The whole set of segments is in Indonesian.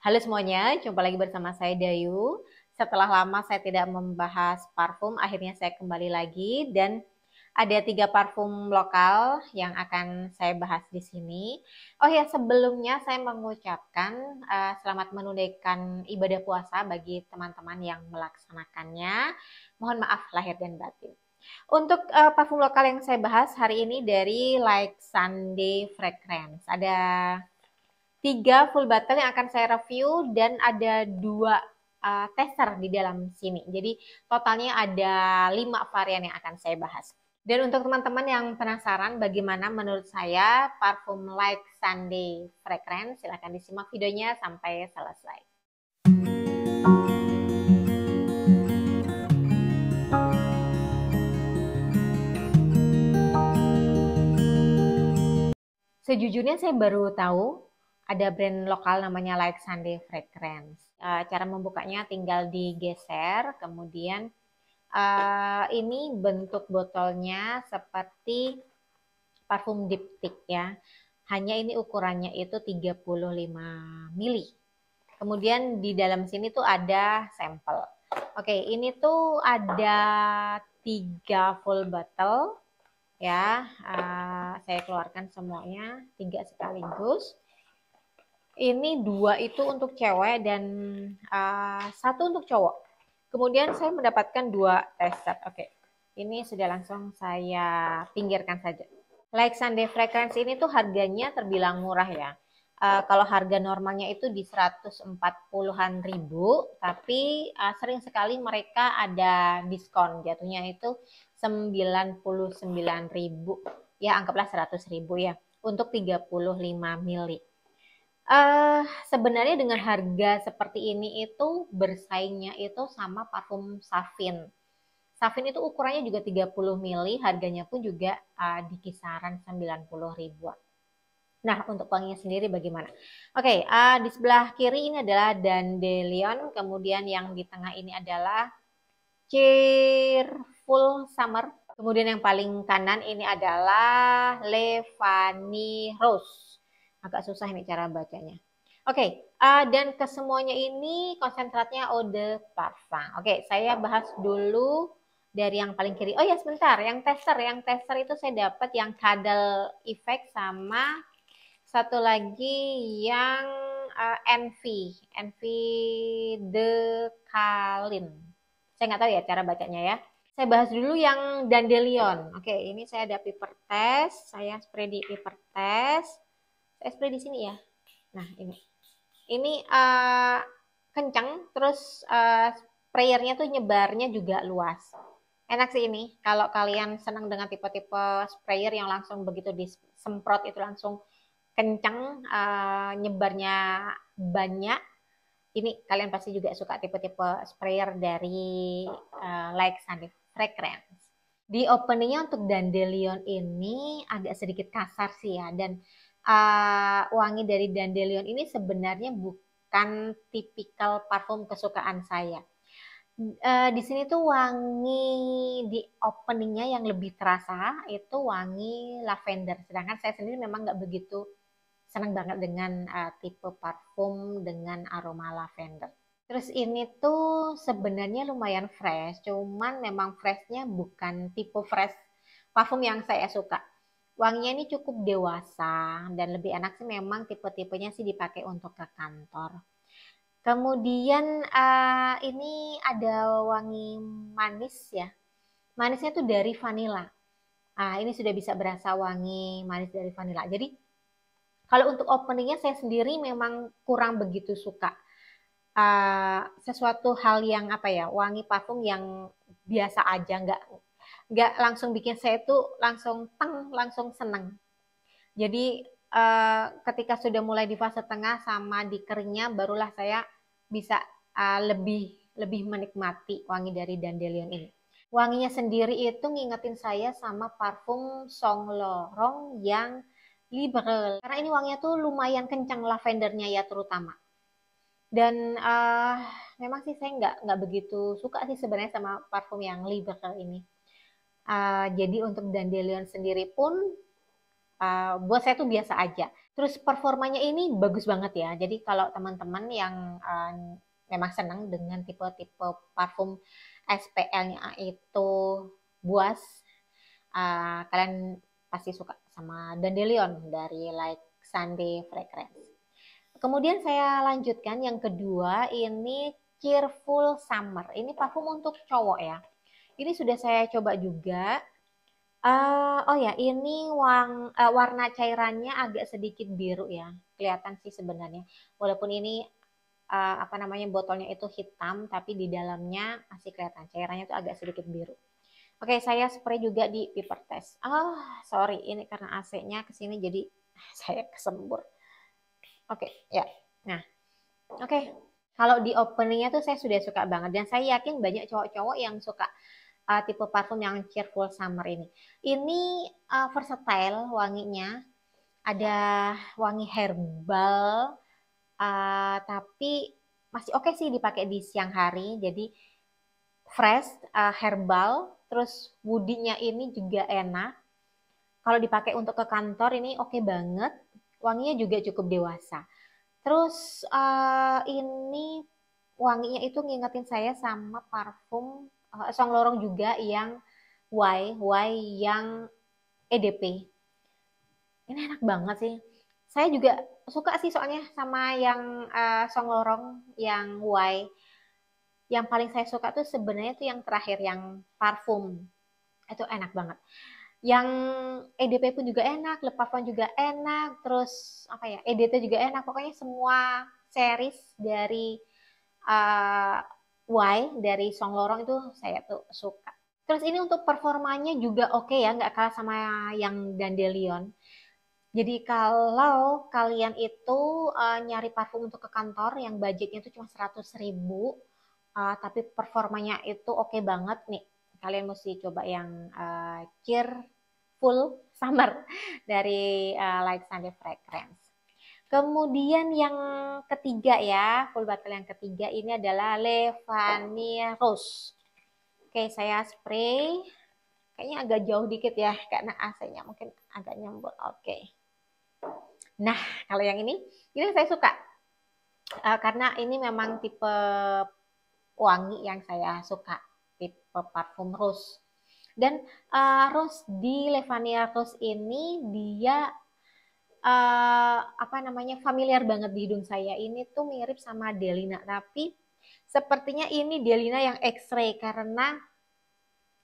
Halo semuanya, jumpa lagi bersama saya Dayu. Setelah lama saya tidak membahas parfum, akhirnya saya kembali lagi dan ada tiga parfum lokal yang akan saya bahas di sini. Oh ya, sebelumnya saya mengucapkan uh, selamat menunaikan ibadah puasa bagi teman-teman yang melaksanakannya. Mohon maaf lahir dan batin. Untuk uh, parfum lokal yang saya bahas hari ini dari Like Sunday Fragrance. Ada tiga full button yang akan saya review dan ada dua uh, eh, tester di dalam sini. Jadi totalnya ada lima varian yang akan saya bahas. Dan untuk teman-teman yang penasaran bagaimana menurut saya parfum like Sunday Fragrance, silahkan disimak videonya sampai selesai. Sejujurnya saya baru tahu ada brand lokal namanya Like Sunday Fragrance. Uh, cara membukanya tinggal digeser, kemudian uh, ini bentuk botolnya seperti parfum diptik ya. Hanya ini ukurannya itu 35 mili. Kemudian di dalam sini tuh ada sampel. Oke, ini tuh ada tiga full bottle ya. Uh, saya keluarkan semuanya tiga sekaligus ini dua itu untuk cewek dan uh, satu untuk cowok. Kemudian saya mendapatkan dua test set. Oke, okay. ini sudah langsung saya pinggirkan saja. Like Sunday Fragrance ini tuh harganya terbilang murah ya. Uh, kalau harga normalnya itu di 140-an ribu, tapi uh, sering sekali mereka ada diskon jatuhnya itu 99 ribu. Ya anggaplah 100 ribu ya untuk 35 mili. Uh, sebenarnya dengan harga seperti ini itu bersaingnya itu sama parfum Safin. Safin itu ukurannya juga 30 mili, harganya pun juga uh, di kisaran 90 ribuan. Nah, untuk wanginya sendiri bagaimana? Oke, okay, uh, eh, di sebelah kiri ini adalah Dandelion, kemudian yang di tengah ini adalah Cheerful Summer, kemudian yang paling kanan ini adalah Levani Rose agak susah ini cara bacanya. Oke, okay, uh, eh, dan kesemuanya ini konsentratnya ode parfum. Oke, okay, saya bahas dulu dari yang paling kiri. Oh ya sebentar, yang tester, yang tester itu saya dapat yang kadal effect sama satu lagi yang uh, envy, envy kalin. Saya nggak tahu ya cara bacanya ya. Saya bahas dulu yang dandelion. Oke, ini saya ada paper test, saya spray di paper test spray di sini ya. Nah, ini. Ini uh, eh, kencang, terus uh, sprayernya tuh nyebarnya juga luas. Enak sih ini, kalau kalian senang dengan tipe-tipe sprayer yang langsung begitu disemprot itu langsung kencang, uh, eh, nyebarnya banyak. Ini kalian pasti juga suka tipe-tipe sprayer dari uh, Like Sandy Fragrance. Di openingnya untuk dandelion ini agak sedikit kasar sih ya, dan uh, wangi dari dandelion ini sebenarnya bukan tipikal parfum kesukaan saya. Uh, di sini tuh wangi di openingnya yang lebih terasa itu wangi lavender. Sedangkan saya sendiri memang nggak begitu senang banget dengan uh, tipe parfum dengan aroma lavender. Terus ini tuh sebenarnya lumayan fresh, cuman memang freshnya bukan tipe fresh parfum yang saya suka Wanginya ini cukup dewasa dan lebih enak sih memang tipe-tipenya sih dipakai untuk ke kantor. Kemudian uh, ini ada wangi manis ya. Manisnya tuh dari vanila. Ah, ini sudah bisa berasa wangi manis dari vanila. Jadi kalau untuk openingnya saya sendiri memang kurang begitu suka. Uh, sesuatu hal yang apa ya wangi parfum yang biasa aja nggak nggak langsung bikin saya itu langsung teng langsung seneng jadi uh, ketika sudah mulai di fase tengah sama di keringnya barulah saya bisa uh, lebih lebih menikmati wangi dari dandelion ini wanginya sendiri itu ngingetin saya sama parfum Song Lorong yang liberal karena ini wanginya tuh lumayan kencang lavendernya ya terutama dan uh, memang sih saya nggak nggak begitu suka sih sebenarnya sama parfum yang liberal ini Uh, jadi untuk dandelion sendiri pun uh, buat saya tuh biasa aja. Terus performanya ini bagus banget ya. Jadi kalau teman-teman yang uh, memang senang dengan tipe-tipe parfum SPL-nya itu buas, uh, kalian pasti suka sama dandelion dari like Sunday Fragrance. Kemudian saya lanjutkan yang kedua ini Cheerful Summer. Ini parfum untuk cowok ya. Ini sudah saya coba juga. Uh, oh ya, ini wang, uh, warna cairannya agak sedikit biru ya, kelihatan sih sebenarnya. Walaupun ini uh, apa namanya botolnya itu hitam, tapi di dalamnya masih kelihatan cairannya itu agak sedikit biru. Oke, saya spray juga di paper test. Oh, sorry, ini karena AC-nya kesini jadi saya kesembur. Oke, ya. Nah, oke. Kalau di openingnya tuh saya sudah suka banget dan saya yakin banyak cowok-cowok yang suka uh, tipe parfum yang cheerful summer ini. Ini uh, versatile wanginya, ada wangi herbal, uh, tapi masih oke okay sih dipakai di siang hari. Jadi fresh, uh, herbal, terus wudinya ini juga enak. Kalau dipakai untuk ke kantor ini oke okay banget, wanginya juga cukup dewasa. Terus uh, ini wanginya itu ngingetin saya sama parfum Eh, song Lorong juga yang Y, Y yang EDP. Ini enak banget sih. Saya juga suka sih soalnya sama yang uh, Song Lorong yang Y. Yang paling saya suka tuh sebenarnya tuh yang terakhir yang parfum. Itu enak banget. Yang EDP pun juga enak, Le Parfum juga enak, terus apa ya, EDT juga enak. Pokoknya semua series dari eh, Why dari Song Lorong itu saya tuh suka. Terus ini untuk performanya juga oke okay ya, nggak kalah sama yang Dandelion. Jadi kalau kalian itu uh, nyari parfum untuk ke kantor yang budgetnya itu cuma 100 ribu, uh, tapi performanya itu oke okay banget nih. Kalian mesti coba yang uh, cheerful summer dari uh, Light Sunday Fragrance. Kemudian yang ketiga ya, full battle yang ketiga ini adalah Levanirus. Rose. Oke, saya spray. Kayaknya agak jauh dikit ya, karena AC-nya mungkin agak nyembur. Oke. Nah, kalau yang ini, ini saya suka. Uh, karena ini memang tipe wangi yang saya suka. Tipe parfum rose. Dan uh, rose di Levania Rose ini, dia Eh, apa namanya familiar banget di hidung saya ini tuh mirip sama Delina tapi sepertinya ini Delina yang X-ray karena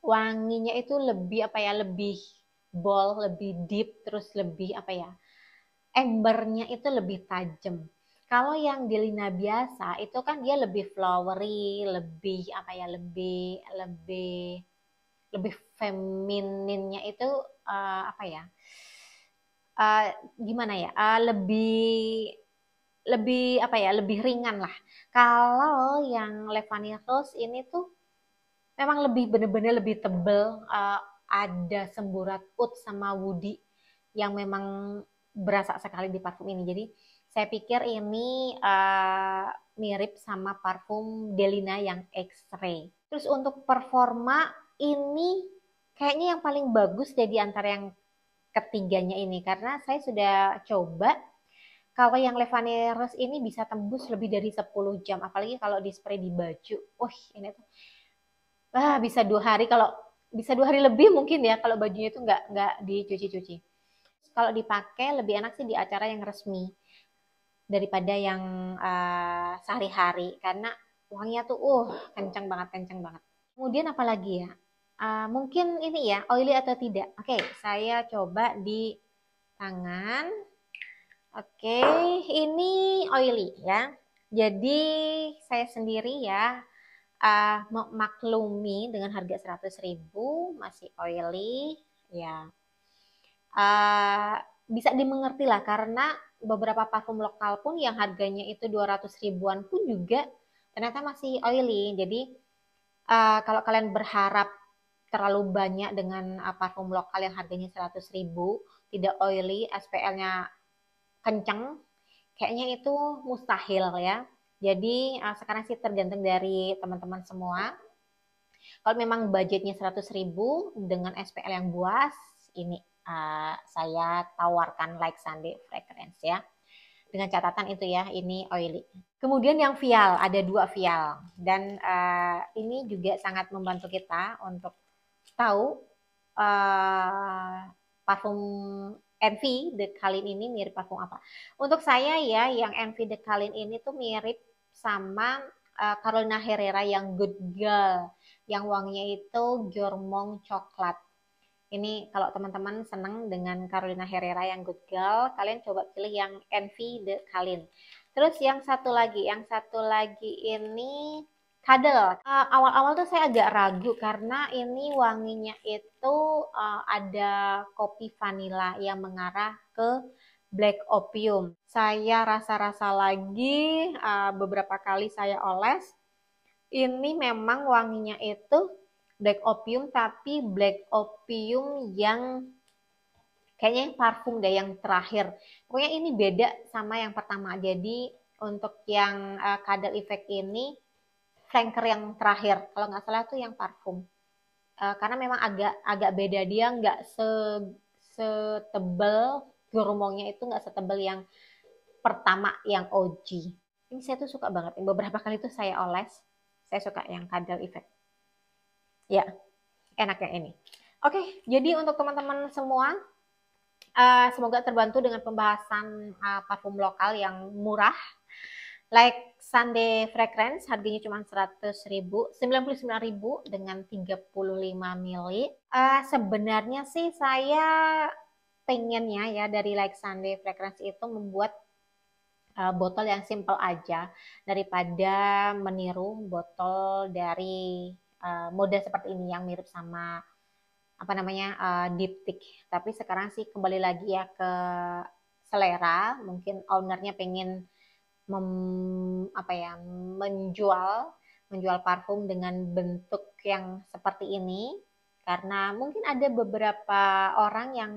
wanginya itu lebih apa ya lebih bold lebih deep terus lebih apa ya embernya itu lebih tajam kalau yang Delina biasa itu kan dia lebih flowery lebih apa ya lebih lebih lebih femininnya itu uh, apa ya uh, gimana ya uh, lebih lebih apa ya lebih ringan lah kalau yang Levania Rose ini tuh memang lebih bener-bener lebih tebel uh, ada semburat oud sama woody yang memang berasa sekali di parfum ini jadi saya pikir ini uh, mirip sama parfum Delina yang X-ray terus untuk performa ini kayaknya yang paling bagus jadi antara yang ketiganya ini karena saya sudah coba kalau yang Levaneros ini bisa tembus lebih dari 10 jam apalagi kalau dispray spray di baju. Wah, ini tuh wah bisa dua hari kalau bisa dua hari lebih mungkin ya kalau bajunya itu nggak nggak dicuci-cuci. Kalau dipakai lebih enak sih di acara yang resmi daripada yang uh, sehari-hari karena wanginya tuh uh kencang banget kencang banget. Kemudian apalagi ya? Uh, mungkin ini ya, oily atau tidak. Oke, okay, saya coba di tangan. Oke, okay, ini oily ya. Jadi saya sendiri ya uh, ah, maklumi dengan harga 100.000 masih oily ya. Uh, bisa dimengerti lah karena beberapa parfum lokal pun yang harganya itu 200 ribuan pun juga ternyata masih oily. Jadi uh, kalau kalian berharap terlalu banyak dengan uh, parfum lokal yang harganya 100 ribu, tidak oily, SPL-nya kenceng, kayaknya itu mustahil ya. Jadi uh, sekarang sih tergantung dari teman-teman semua. Kalau memang budgetnya 100 ribu dengan SPL yang buas, ini uh, saya tawarkan like Sunday Fragrance ya. Dengan catatan itu ya, ini oily. Kemudian yang vial, ada dua vial. Dan uh, ini juga sangat membantu kita untuk tahu uh, parfum Envy kalin ini mirip parfum apa? Untuk saya ya yang Envy kalin ini tuh mirip sama uh, Carolina Herrera yang Good Girl, yang wanginya itu Jormong coklat. Ini kalau teman-teman senang dengan Carolina Herrera yang Good Girl, kalian coba pilih yang Envy kalin. Terus yang satu lagi, yang satu lagi ini Kadel. awal eh, awal-awal tuh saya agak ragu karena ini wanginya itu uh, ada kopi vanila yang mengarah ke black opium. Saya rasa-rasa lagi uh, beberapa kali saya oles. Ini memang wanginya itu black opium tapi black opium yang kayaknya yang parfum deh yang terakhir. Pokoknya ini beda sama yang pertama. Jadi untuk yang uh, kadal efek ini flanker yang terakhir kalau nggak salah tuh yang parfum uh, karena memang agak agak beda dia nggak se setebel geromongnya itu nggak setebel yang pertama yang OG ini saya tuh suka banget beberapa kali tuh saya oles saya suka yang kadal effect ya enak yang ini oke jadi untuk teman-teman semua uh, semoga terbantu dengan pembahasan uh, parfum lokal yang murah like Sande Fragrance harganya cuma 100.000, 99.000 dengan 35 mili. Uh, sebenarnya sih saya pengennya ya dari Like Sande Fragrance itu membuat uh, botol yang simple aja daripada meniru botol dari uh, model seperti ini yang mirip sama apa namanya uh, diptik. Tapi sekarang sih kembali lagi ya ke selera, mungkin ownernya pengen mem, apa ya menjual menjual parfum dengan bentuk yang seperti ini karena mungkin ada beberapa orang yang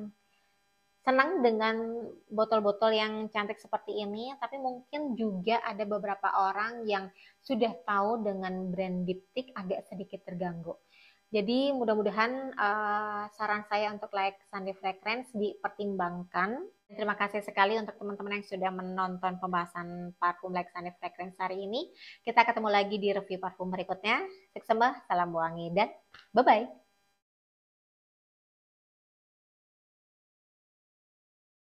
senang dengan botol-botol yang cantik seperti ini, tapi mungkin juga ada beberapa orang yang sudah tahu dengan brand diptik agak sedikit terganggu. Jadi mudah-mudahan uh, saran saya untuk like Sunday Fragrance dipertimbangkan. Terima kasih sekali untuk teman-teman yang sudah menonton pembahasan parfum like Sunday Fragrance hari ini. Kita ketemu lagi di review parfum berikutnya. Sik salam wangi dan bye-bye.